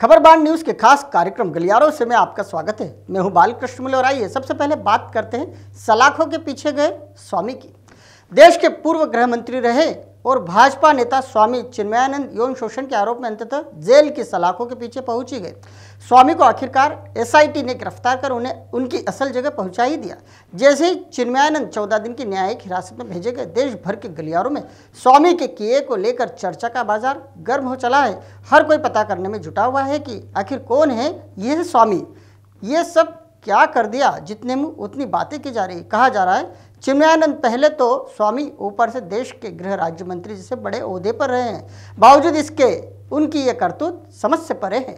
खबर न्यूज़ के खास कार्यक्रम गलियारों से मैं आपका स्वागत है मैं हूं बालकृष्ण मूल्य और आइए सबसे पहले बात करते हैं सलाखों के पीछे गए स्वामी की देश के पूर्व गृह मंत्री रहे और भाजपा नेता स्वामी चिन्मयानंद यौन शोषण के आरोप में अंततः जेल की सलाखों के पीछे पहुंची गए स्वामी को आखिरकार एसआईटी ने गिरफ्तार कर उन्हें उनकी असल जगह पहुंचा ही दिया जैसे ही चिन्मयानंद चौदह दिन की न्यायिक हिरासत में भेजे गए देश भर के गलियारों में स्वामी के किए को लेकर चर्चा का बाजार गर्म हो चला है हर कोई पता करने में जुटा हुआ है कि आखिर कौन है यह स्वामी ये सब क्या कर दिया जितने मुँह उतनी बातें की जा रही कहा जा रहा है चिन्मयानंद पहले तो स्वामी ऊपर से देश के गृह राज्य मंत्री जैसे बड़े ओहदे पर रहे हैं बावजूद इसके उनकी ये करतूत समझ से परे है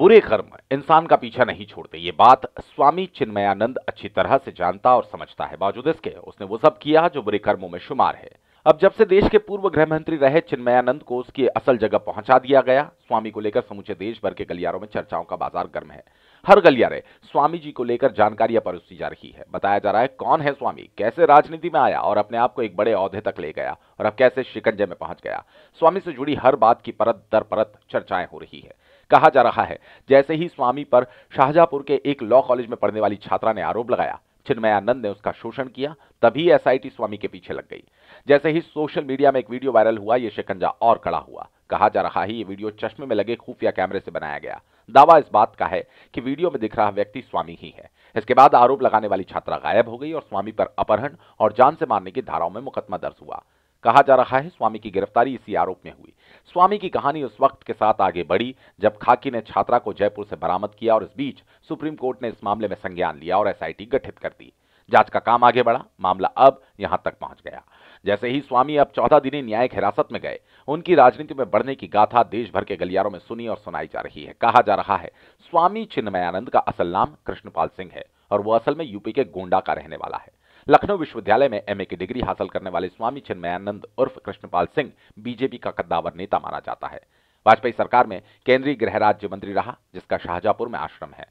बुरे कर्म इंसान का पीछा नहीं छोड़ते ये बात स्वामी चिन्मयानंद अच्छी तरह से जानता और समझता है बावजूद इसके उसने वो सब किया जो बुरे कर्मों में शुमार है अब जब से देश के पूर्व गृह मंत्री रहे चिन्मयानंद को उसकी असल जगह पहुंचा दिया गया स्वामी को लेकर समूचे देश भर के गलियारों में चर्चाओं का बाजार गर्म है हरगलिया ने स्वामी जी को लेकर जानकारियां परोसी जा रही है बताया जा रहा है कौन है स्वामी कैसे राजनीति में आया और अपने आप को एक बड़े औहदे तक ले गया और अब कैसे शिकंजे में पहुंच गया स्वामी से जुड़ी हर बात की परत दर परत चर्चाएं हो रही है कहा जा रहा है जैसे ही स्वामी पर शाहजहापुर के एक लॉ कॉलेज में पढ़ने वाली छात्रा ने आरोप लगाया चिन्मयानंद ने उसका शोषण किया तभी एसआईटी स्वामी के पीछे लग गई जैसे ही सोशल मीडिया में एक वीडियो वायरल हुआ यह शिकंजा और कड़ा हुआ कहा जा रहा है ये वीडियो चश्मे में लगे खुफिया कैमरे से बनाया गया दावा इस बात का है कि वीडियो में दिख रहा व्यक्ति स्वामी ही है इसके बाद आरोप लगाने वाली छात्रा गायब हो गई और स्वामी पर अपहरण और जान से मारने की धाराओं में मुकदमा दर्ज हुआ कहा जा रहा है स्वामी की गिरफ्तारी इसी आरोप में हुई स्वामी की कहानी उस वक्त के साथ आगे बढ़ी जब खाकी ने छात्रा को जयपुर से बरामद किया और इस बीच सुप्रीम कोर्ट ने इस मामले में संज्ञान लिया और एसआईटी गठित कर दी जांच का काम आगे बढ़ा मामला अब यहां तक पहुंच गया जैसे ही स्वामी अब चौदह दिनी न्यायिक हिरासत में गए उनकी राजनीति में बढ़ने की गाथा देश भर के गलियारों में सुनी और सुनाई जा रही है कहा जा रहा है स्वामी चिन्मयानंद का असल नाम कृष्णपाल सिंह है और वो असल में यूपी के गोंडा का रहने वाला है लखनऊ विश्वविद्यालय में एमए की डिग्री हासिल करने वाले स्वामी चिन्मयानंद उर्फ कृष्णपाल सिंह बीजेपी का कद्दावर नेता माना जाता है वाजपेयी सरकार में केंद्रीय गृह राज्य मंत्री रहा जिसका शाहजहापुर में आश्रम है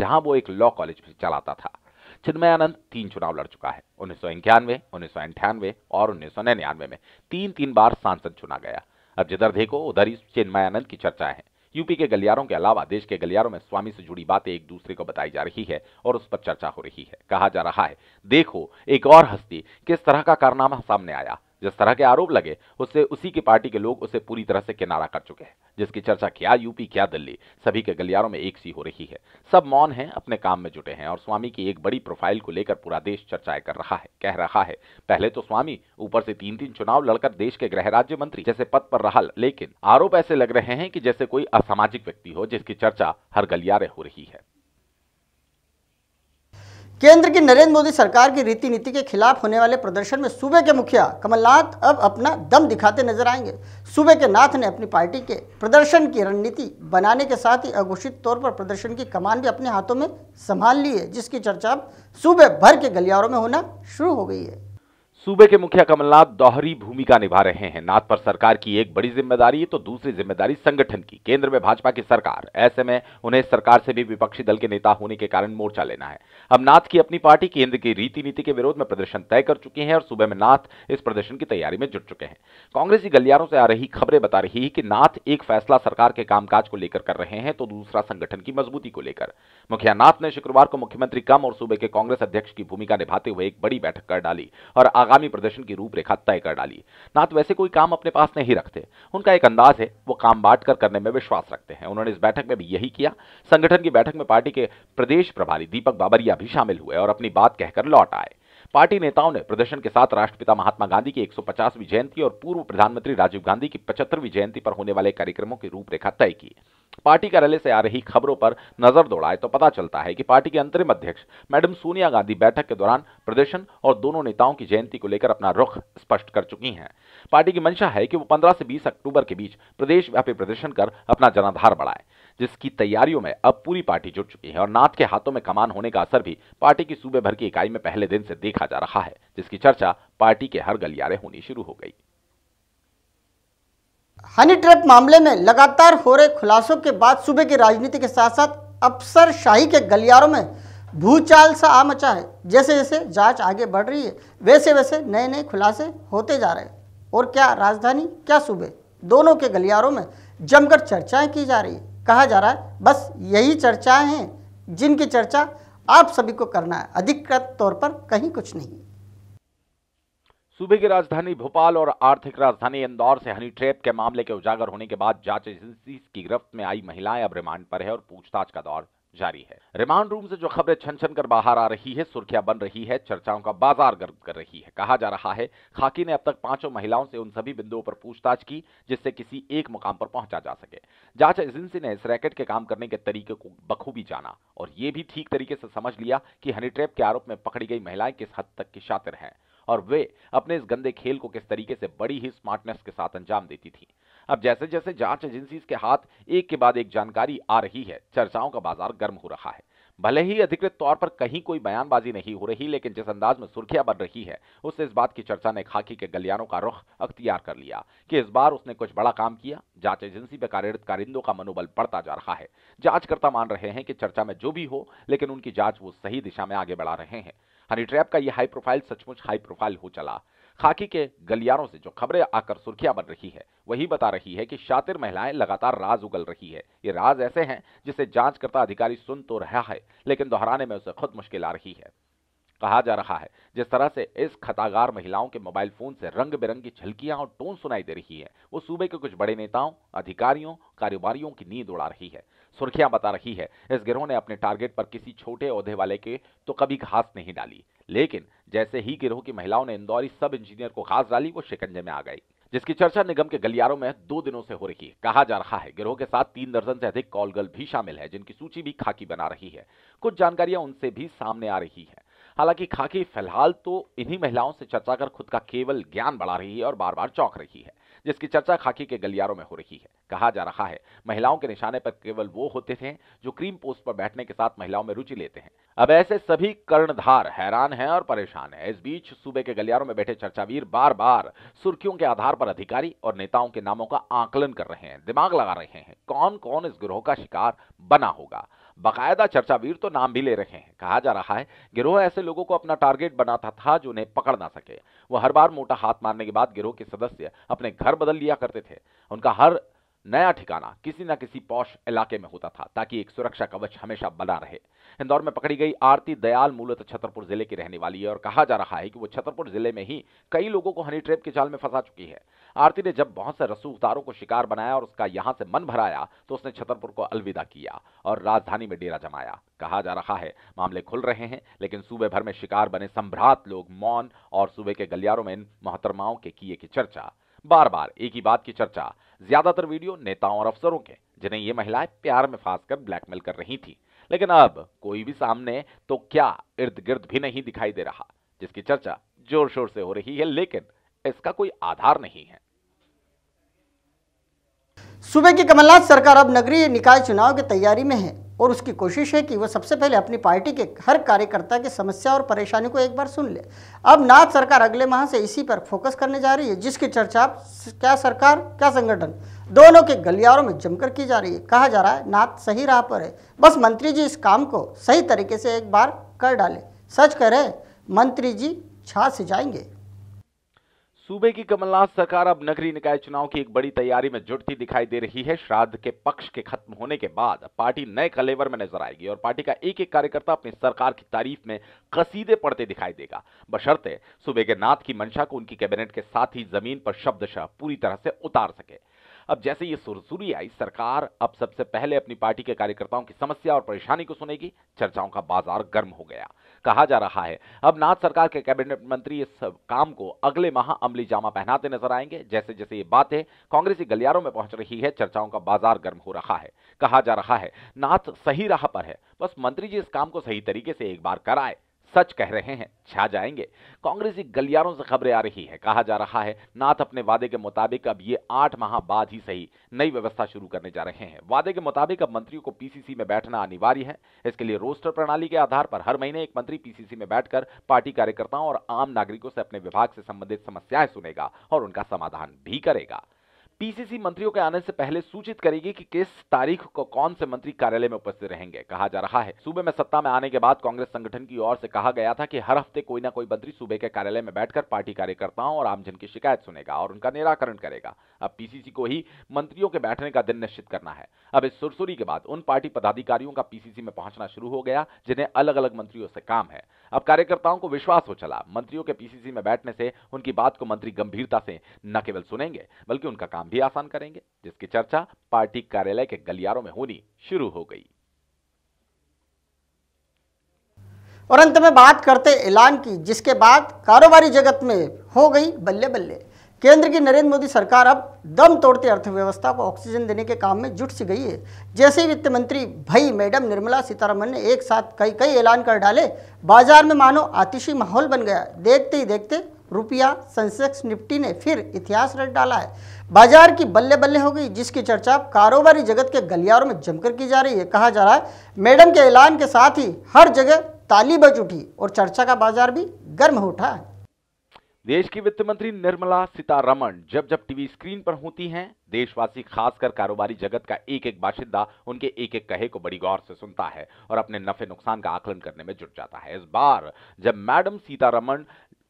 जहां वो एक लॉ कॉलेज भी चलाता था चिन्मयानंद तीन चुनाव लड़ चुका है उन्नीस सौ इक्यानवे उन्नीस सौ अंठानवे और उन्नीस सौ निन्यानवे में तीन तीन बार सांसद चुना गया अब जिधर देखो उधर ही चिन्मयानंद की चर्चा है यूपी के गलियारों के अलावा देश के गलियारों में स्वामी से जुड़ी बातें एक दूसरे को बताई जा रही है और उस पर चर्चा हो रही है कहा जा रहा है देखो एक और हस्ती किस तरह का कारनामा सामने आया जिस तरह के आरोप लगे उससे उसी की पार्टी के लोग उसे पूरी तरह से किनारा कर चुके हैं जिसकी चर्चा क्या यूपी क्या दिल्ली सभी के गलियारों में एक सी हो रही है सब मौन हैं अपने काम में जुटे हैं और स्वामी की एक बड़ी प्रोफाइल को लेकर पूरा देश चर्चाएं कर रहा है कह रहा है पहले तो स्वामी ऊपर से तीन तीन चुनाव लड़कर देश के गृह राज्य मंत्री जैसे पद पर रहा लेकिन आरोप ऐसे लग रहे हैं कि जैसे कोई असामाजिक व्यक्ति हो जिसकी चर्चा हर गलियारे हो रही है केंद्र की नरेंद्र मोदी सरकार की रीति नीति के खिलाफ होने वाले प्रदर्शन में सूबे के मुखिया कमलनाथ अब अपना दम दिखाते नजर आएंगे सूबे के नाथ ने अपनी पार्टी के प्रदर्शन की रणनीति बनाने के साथ ही अघोषित तौर पर प्रदर्शन की कमान भी अपने हाथों में संभाल ली है जिसकी चर्चा अब सूबे भर के गलियारों में होना शुरू हो गई है सूबे के मुखिया कमलनाथ दोहरी भूमिका निभा रहे हैं नाथ पर सरकार की एक बड़ी जिम्मेदारी तो दूसरी जिम्मेदारी संगठन की केंद्र में भाजपा की सरकार ऐसे में उन्हें सरकार से भी विपक्षी दल के नेता होने के कारण मोर्चा लेना है अब नाथ की अपनी पार्टी केंद्र की रीति नीति के विरोध में प्रदर्शन तय कर चुकी है और सूबे में नाथ इस प्रदर्शन की तैयारी में जुट चुके हैं कांग्रेसी गलियारों से आ रही खबरें बता रही है कि नाथ एक फैसला सरकार के कामकाज को लेकर कर रहे हैं तो दूसरा संगठन की मजबूती को लेकर मुखिया नाथ ने शुक्रवार को मुख्यमंत्री कम और सूबे के कांग्रेस अध्यक्ष की भूमिका निभाते हुए एक बड़ी बैठक कर डाली और आगामी प्रदर्शन की रूपरेखा तय कर डाली नाथ तो वैसे कोई काम अपने पास नहीं रखते उनका एक अंदाज है वो काम बांट कर करने में विश्वास रखते हैं उन्होंने इस बैठक में भी यही किया संगठन की बैठक में पार्टी के प्रदेश प्रभारी दीपक बाबरिया भी शामिल हुए और अपनी बात कहकर लौट आए पार्टी नेताओं ने प्रदर्शन के साथ राष्ट्रपिता महात्मा गांधी की 150वीं जयंती और पूर्व प्रधानमंत्री राजीव गांधी की 75वीं जयंती पर होने वाले कार्यक्रमों की रूपरेखा तय की पार्टी कार्यालय से आ रही खबरों पर नजर दौड़ाए तो पता चलता है कि पार्टी के अंतरिम अध्यक्ष मैडम सोनिया गांधी बैठक के दौरान प्रदर्शन और दोनों नेताओं की जयंती को लेकर अपना रुख स्पष्ट कर चुकी हैं पार्टी की मंशा है कि वो 15 से 20 अक्टूबर के बीच प्रदेशव्यापी प्रदर्शन कर अपना जनाधार बढ़ाए जिसकी तैयारियों में अब पूरी पार्टी जुट चुकी है और नाथ के हाथों में कमान होने का असर भी पार्टी की सूबे भर की इकाई में पहले दिन से देखा देखा जा रहा है जिसकी चर्चा पार्टी के हर गलियारे होनी शुरू हो गई हनी ट्रैप मामले में लगातार हो रहे खुलासों के बाद सूबे की राजनीति के साथ साथ अफसर शाही के गलियारों में भूचाल सा आ मचा है जैसे जैसे जांच आगे बढ़ रही है वैसे वैसे नए नए खुलासे होते जा रहे हैं और क्या राजधानी क्या सूबे दोनों के गलियारों में जमकर चर्चाएं की जा रही है कहा जा रहा है बस यही चर्चाएं हैं जिनकी चर्चा आप सभी को करना है अधिकृत तौर पर कहीं कुछ नहीं सूबे की राजधानी भोपाल और आर्थिक राजधानी इंदौर से हनी ट्रैप के मामले के उजागर होने के बाद जांच एजेंसी की गिरफ्त में आई महिलाएं अब रिमांड पर है और पूछताछ का दौर जारी है रिमांड रूम से जो खबरें छन छन कर बाहर आ रही है सुर्खियां बन रही है चर्चाओं का बाजार गर्म कर रही है कहा जा रहा है खाकी ने अब तक पांचों महिलाओं से उन सभी बिंदुओं पर पूछताछ की जिससे किसी एक मुकाम पर पहुंचा जा सके जांच एजेंसी ने इस रैकेट के काम करने के तरीके को बखूबी जाना और ये भी ठीक तरीके से समझ लिया कि हनी ट्रैप के आरोप में पकड़ी गई महिलाएं किस हद तक की शातिर हैं और वे अपने इस गंदे खेल को किस तरीके से बड़ी ही स्मार्टनेस के साथ अंजाम देती थी अब जैसे जैसे जांच एजेंसी के हाथ एक के बाद एक जानकारी आ रही है चर्चाओं का बाजार गर्म हो रहा है भले ही अधिकृत तौर पर कहीं कोई बयानबाजी नहीं हो रही लेकिन जिस अंदाज में सुर्खियां बन रही है उससे इस बात की चर्चा ने खाकी के गलियारों का रुख अख्तियार कर लिया कि इस बार उसने कुछ बड़ा काम किया जांच एजेंसी में कार्यरत कारिंदों का मनोबल बढ़ता जा रहा है जांचकर्ता मान रहे हैं कि चर्चा में जो भी हो लेकिन उनकी जांच वो सही दिशा में आगे बढ़ा रहे हैं हनी ट्रैप का यह हाई प्रोफाइल सचमुच हाई प्रोफाइल हो चला खाकी के गलियारों से जो खबरें आकर सुर्खियां बन रही है वही बता रही है कि शातिर महिलाएं लगातार राज उगल रही है ये राज ऐसे हैं जिसे जांचकर्ता अधिकारी सुन तो रहा है लेकिन दोहराने में उसे खुद मुश्किल आ रही है कहा जा रहा है जिस तरह से इस खतागार महिलाओं के मोबाइल फोन से रंग बिरंगी झलकियां और टोन सुनाई दे रही है वो सूबे के कुछ बड़े नेताओं अधिकारियों कारोबारियों की नींद उड़ा रही है सुर्खियां बता रही है इस गिरोह ने अपने टारगेट पर किसी छोटे औहदे वाले के तो कभी घास नहीं डाली लेकिन जैसे ही गिरोह की महिलाओं ने इंदौरी सब इंजीनियर को घास डाली वो शिकंजे में आ गई जिसकी चर्चा निगम के गलियारों में दो दिनों से हो रही है कहा जा रहा है गिरोह के साथ तीन दर्जन से अधिक कॉल गर्ल भी शामिल है जिनकी सूची भी खाकी बना रही है कुछ जानकारियां उनसे भी सामने आ रही है हालांकि खाकी फिलहाल तो इन्हीं महिलाओं से चर्चा कर खुद का केवल ज्ञान बढ़ा रही है और बार बार चौंक रही है जिसकी चर्चा खाकी के गलियारों में हो रही है कहा जा रहा है महिलाओं के निशाने पर केवल वो होते थे जो क्रीम पोस्ट पर बैठने के साथ महिलाओं में रुचि लेते हैं अब ऐसे सभी कर्णधार हैरान हैं और परेशान हैं इस बीच सूबे के गलियारों में बैठे चर्चावीर बार बार सुर्खियों के आधार पर अधिकारी और नेताओं के नामों का आकलन कर रहे हैं दिमाग लगा रहे हैं कौन कौन इस ग्रोह का शिकार बना होगा बाकायदा चर्चावीर तो नाम भी ले रहे हैं कहा जा रहा है गिरोह ऐसे लोगों को अपना टारगेट बनाता था जो उन्हें पकड़ ना सके वह हर बार मोटा हाथ मारने के बाद गिरोह के सदस्य अपने घर बदल लिया करते थे उनका हर नया ठिकाना किसी न किसी पौष इलाके में होता था ताकि एक सुरक्षा कवच हमेशा बना रहे इंदौर में पकड़ी गई आरती दयाल मूलत छतरपुर जिले की रहने वाली है और कहा जा रहा है कि वो छतरपुर जिले में ही कई लोगों को हनी ट्रैप के जाल में फंसा चुकी है आरती ने जब बहुत से रसूखदारों को शिकार बनाया और उसका यहाँ से मन भराया तो उसने छतरपुर को अलविदा किया और राजधानी में डेरा जमाया कहा जा रहा है मामले खुल रहे हैं लेकिन सूबे भर में शिकार बने संभ्रात लोग मौन और सूबे के गलियारों में इन मोहतरमाओं के किए की चर्चा बार बार एक ही बात की चर्चा ज्यादातर वीडियो नेताओं और अफसरों के जिन्हें ये महिलाएं प्यार में कर ब्लैकमेल कर रही थी लेकिन अब कोई भी सामने तो क्या इर्द गिर्द भी नहीं दिखाई दे रहा जिसकी चर्चा जोर शोर से हो रही है लेकिन इसका कोई आधार नहीं है सूबे की कमलनाथ सरकार अब नगरीय निकाय चुनाव की तैयारी में है और उसकी कोशिश है कि वह सबसे पहले अपनी पार्टी के हर कार्यकर्ता की समस्या और परेशानी को एक बार सुन ले अब नाथ सरकार अगले माह से इसी पर फोकस करने जा रही है जिसकी चर्चा क्या सरकार क्या संगठन दोनों के गलियारों में जमकर की जा रही है कहा जा रहा है नाथ सही राह पर है बस मंत्री जी इस काम को सही तरीके से एक बार कर डाले सच कह रहे मंत्री जी छा से जाएंगे सूबे की कमलनाथ सरकार अब नगरीय निकाय चुनाव की एक बड़ी तैयारी में जुटती दिखाई दे रही है श्राद्ध के पक्ष के खत्म होने के बाद पार्टी नए कलेवर में नजर आएगी और पार्टी का एक एक कार्यकर्ता अपनी सरकार की तारीफ में कसीदे पढ़ते दिखाई देगा बशर्ते सूबे के नाथ की मंशा को उनकी कैबिनेट के साथ ही जमीन पर शब्दशाह पूरी तरह से उतार सके अब जैसे ये सुरसुरी आई सरकार अब सबसे पहले अपनी पार्टी के कार्यकर्ताओं की समस्या और परेशानी को सुनेगी चर्चाओं का बाजार गर्म हो गया कहा जा रहा है अब नाथ सरकार के कैबिनेट मंत्री इस काम को अगले माह अमली जामा पहनाते नजर आएंगे जैसे जैसे ये बात है कांग्रेसी गलियारों में पहुंच रही है चर्चाओं का बाजार गर्म हो रहा है कहा जा रहा है नाथ सही राह पर है बस मंत्री जी इस काम को सही तरीके से एक बार कराए सच कह रहे हैं छा जाएंगे कांग्रेसी गलियारों से खबरें आ रही है कहा जा रहा है नाथ अपने वादे के मुताबिक अब ये आठ माह बाद ही सही नई व्यवस्था शुरू करने जा रहे हैं वादे के मुताबिक अब मंत्रियों को पीसीसी में बैठना अनिवार्य है इसके लिए रोस्टर प्रणाली के आधार पर हर महीने एक मंत्री पीसीसी में बैठकर पार्टी कार्यकर्ताओं और आम नागरिकों से अपने विभाग से संबंधित समस्याएं सुनेगा और उनका समाधान भी करेगा पीसीसी मंत्रियों के आने से पहले सूचित करेगी कि किस तारीख को कौन से मंत्री कार्यालय में उपस्थित रहेंगे कहा जा रहा है सूबे में सत्ता में आने के बाद कांग्रेस संगठन की ओर से कहा गया था कि हर हफ्ते कोई ना कोई मंत्री सूबे के कार्यालय में बैठकर पार्टी कार्यकर्ताओं और आमजन की शिकायत सुनेगा और उनका निराकरण करेगा अब पीसीसी को ही मंत्रियों के बैठने का दिन निश्चित करना है अब इस सुरसुरी के बाद उन पार्टी पदाधिकारियों का पीसीसी में पहुंचना शुरू हो गया जिन्हें अलग अलग मंत्रियों से काम है अब कार्यकर्ताओं को विश्वास हो चला मंत्रियों के पीसीसी में बैठने से उनकी बात को मंत्री गंभीरता से न केवल सुनेंगे बल्कि उनका काम भी आसान करेंगे जिसकी चर्चा पार्टी कार्यालय के गलियारों में होनी शुरू हो गई और अंत में बात करते ऐलान की जिसके बाद कारोबारी जगत में हो गई बल्ले बल्ले केंद्र की नरेंद्र मोदी सरकार अब दम तोड़ती अर्थव्यवस्था को ऑक्सीजन देने के काम में जुट सी गई है जैसे ही वित्त मंत्री भाई मैडम निर्मला सीतारमन ने एक साथ कई कई ऐलान कर डाले बाजार में मानो आतिशी माहौल बन गया देखते ही देखते रुपया सेंसेक्स निफ्टी ने फिर इतिहास रच डाला है बाजार की बल्ले बल्ले हो गई जिसकी चर्चा कारोबारी जगत के गलियारों में जमकर की जा रही है कहा जा रहा है मैडम के ऐलान के साथ ही हर जगह ताली बज उठी और चर्चा का बाजार भी गर्म उठा है देश की वित्त मंत्री निर्मला सीतारमण जब जब टीवी स्क्रीन पर होती हैं देशवासी खासकर कारोबारी जगत का एक एक बाशिंदा उनके एक एक कहे को बड़ी गौर से सुनता है और अपने नफे नुकसान का आकलन करने में जुट जाता है इस बार जब मैडम सीतारमण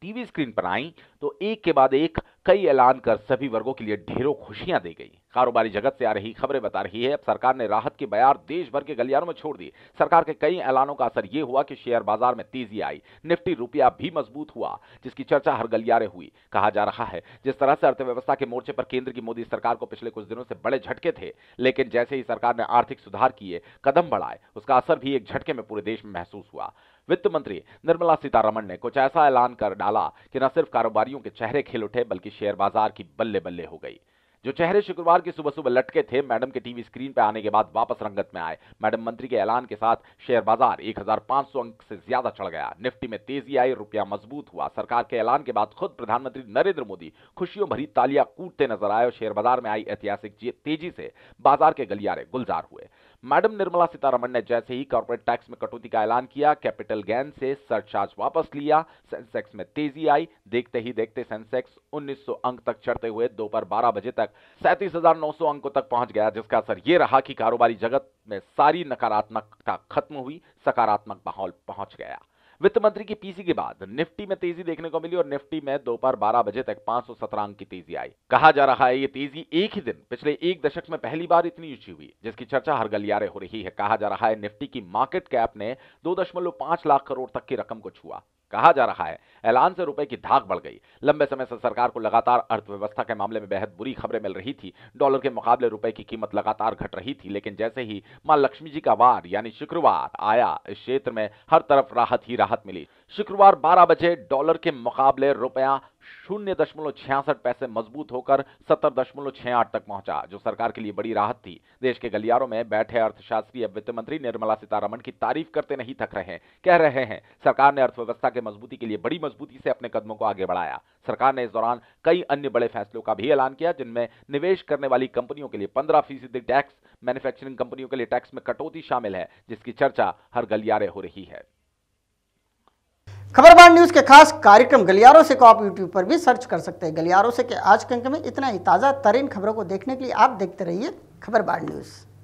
टीवी स्क्रीन पर आई तो एक के बाद एक कई ऐलान कर सभी वर्गों के लिए ढेरों खुशियां दी गई कारोबारी जगत से आ रही खबरें बता रही है अब सरकार ने राहत के बयार देश भर के गलियारों में छोड़ दिए सरकार के कई ऐलानों का असर यह हुआ कि शेयर बाजार में तेजी आई निफ्टी रुपया भी मजबूत हुआ जिसकी चर्चा हर गलियारे हुई कहा जा रहा है जिस तरह से अर्थव्यवस्था के मोर्चे पर केंद्र की मोदी सरकार को पिछले कुछ दिनों से बड़े झटके थे लेकिन जैसे ही सरकार ने आर्थिक सुधार किए कदम बढ़ाए उसका असर भी एक झटके में पूरे देश में महसूस हुआ वित्त मंत्री निर्मला सीतारमण ने कुछ ऐसा ऐलान कर डाला कि न सिर्फ कारोबारियों के चेहरे खिल उठे बल्कि शेयर बाजार की बल्ले बल्ले हो गई जो चेहरे शुक्रवार की सुबह सुबह लटके थे मैडम के टीवी स्क्रीन पर आने के बाद वापस रंगत में आए मैडम मंत्री के ऐलान के साथ शेयर बाजार 1500 अंक से ज्यादा चढ़ गया निफ्टी में तेजी आई रुपया मजबूत हुआ सरकार के ऐलान के बाद खुद प्रधानमंत्री नरेंद्र मोदी खुशियों भरी तालियां कूटते नजर आए और शेयर बाजार में आई ऐतिहासिक तेजी से बाजार के गलियारे गुलजार हुए मैडम निर्मला सीतारमण ने जैसे ही कॉर्पोरेट टैक्स में कटौती का ऐलान किया कैपिटल गेन से सरचार्ज वापस लिया सेंसेक्स में तेजी आई देखते ही देखते सेंसेक्स 1900 अंक तक चढ़ते हुए दोपहर बारह बजे तक सैंतीस अंकों तक पहुंच गया जिसका असर यह रहा कि कारोबारी जगत में सारी नकारात्मकता खत्म हुई सकारात्मक माहौल पहुंच गया वित्त मंत्री की पीसी के बाद निफ्टी में तेजी देखने को मिली और निफ्टी में दोपहर बारह बजे तक पांच अंक की तेजी आई कहा जा रहा है ये तेजी एक ही दिन पिछले एक दशक में पहली बार इतनी ऊंची हुई जिसकी चर्चा हर गलियारे हो रही है कहा जा रहा है निफ्टी की मार्केट कैप ने दो लाख करोड़ तक की रकम को छुआ कहा जा रहा है ऐलान से रुपए की धाक बढ़ गई लंबे समय से सरकार को लगातार अर्थव्यवस्था के मामले में बेहद बुरी खबरें मिल रही थी डॉलर के मुकाबले रुपए की कीमत लगातार घट रही थी लेकिन जैसे ही मां लक्ष्मी जी का वार यानी शुक्रवार आया इस क्षेत्र में हर तरफ राहत ही राहत मिली शुक्रवार बारह बजे डॉलर के मुकाबले रुपया शून्य दशमलव छियासठ पैसे मजबूत होकर सत्तर दशमलव छह आठ तक पहुंचा जो सरकार के लिए बड़ी राहत थी देश के गलियारों में बैठे अर्थशास्त्री वित्त मंत्री निर्मला सीतारमण की तारीफ करते नहीं थक रहे हैं कह रहे हैं सरकार ने अर्थव्यवस्था के मजबूती के लिए बड़ी मजबूती से अपने कदमों को आगे बढ़ाया सरकार ने इस दौरान कई अन्य बड़े फैसलों का भी ऐलान किया जिनमें निवेश करने वाली कंपनियों के लिए पंद्रह फीसदी टैक्स मैन्युफैक्चरिंग कंपनियों के लिए टैक्स में कटौती शामिल है जिसकी चर्चा हर गलियारे हो रही है खबरबार न्यूज के खास कार्यक्रम गलियारों से को आप यूट्यूब पर भी सर्च कर सकते हैं गलियारों से के आज के अंक में इतना ही ताज़ा तरीन खबरों को देखने के लिए आप देखते रहिए खबरबार न्यूज़